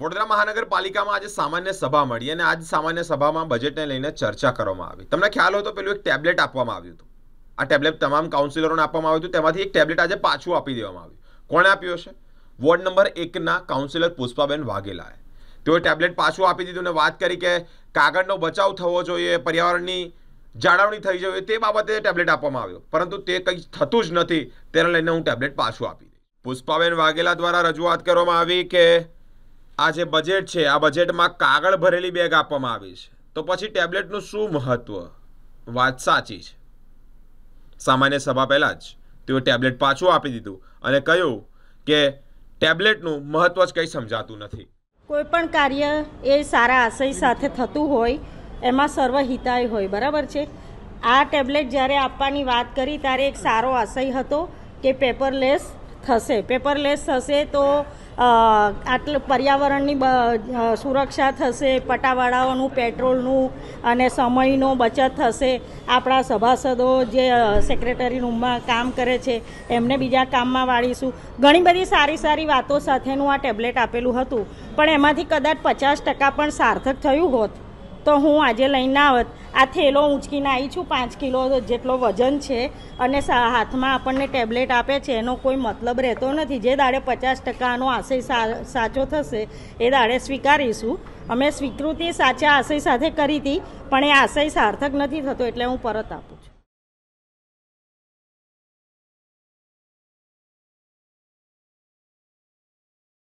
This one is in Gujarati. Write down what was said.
વડોદરા મહાનગરપાલિકામાં આજે સામાન્ય સભા મળી અને આજ સામાન્ય સભામાં બજેટને લઈને ચર્ચા કરવામાં આવી તમને ખ્યાલ હોય તો પેલું એક ટેબ્લેટ આપવામાં આવ્યું હતું આ ટેબ્લેટ તમામ કાઉન્સિલરોને આપવામાં આવ્યું હતું તેમાંથી એક ટેબ્લેટ આજે પાછું આપી દેવામાં આવ્યું કોણે આપ્યું હશે વોર્ડ નંબર એકના કાઉન્સિલર પુષ્પાબેન વાઘેલાએ તેઓએ ટેબ્લેટ પાછું આપી દીધું અને વાત કરી કે કાગળનો બચાવ થવો જોઈએ પર્યાવરણની જાળવણી થઈ જોઈએ તે બાબતે ટેબ્લેટ આપવામાં આવ્યો પરંતુ તે કંઈ થતું જ નથી તેને લઈને હું ટેબ્લેટ પાછું આપી દઈ પુષ્પાબેન વાઘેલા દ્વારા રજૂઆત કરવામાં આવી કે આ જે બજેટ છે આ બજેટમાં કાગળ ભરેલી બેગ આપવામાં આવી છે તો પછી ટેબ્લેટનું શું મહત્ત્વ વાત સાચી છે સામાન્ય સભા પહેલાં જ તેઓ ટેબ્લેટ પાછું આપી દીધું અને કહ્યું કે ટેબ્લેટનું મહત્ત્વ જ કંઈ સમજાતું નથી કોઈપણ કાર્ય એ સારા આશય સાથે થતું હોય એમાં સર્વહિતાય હોય બરાબર છે આ ટેબ્લેટ જ્યારે આપવાની વાત કરી ત્યારે એક સારો આશય હતો કે પેપરલેસ થશે પેપરલેસ થશે તો આટલું પર્યાવરણની સુરક્ષા થશે પટાવાળાઓનું પેટ્રોલનું અને સમયનો બચત થશે આપણા સભાસદો જે સેક્રેટરી રૂમમાં કામ કરે છે એમને બીજા કામમાં વાળીશું ઘણી બધી સારી સારી વાતો સાથેનું આ ટેબ્લેટ આપેલું હતું પણ એમાંથી કદાચ પચાસ ટકા પણ સાર્થક થયું હોત તો હું આજે લઈને આવત આ થેલો ઊંચકીને આવી છું પાંચ કિલો જેટલો વજન છે અને હાથમાં આપણને ટેબ્લેટ આપે છે એનો કોઈ મતલબ રહેતો નથી જે દાડે પચાસ ટકાનો આશય સાચો થશે એ દાડે સ્વીકારીશું અમે સ્વીકૃતિ સાચા આશય સાથે કરી હતી પણ એ આશય સાર્થક નથી થતો એટલે હું પરત આપું છું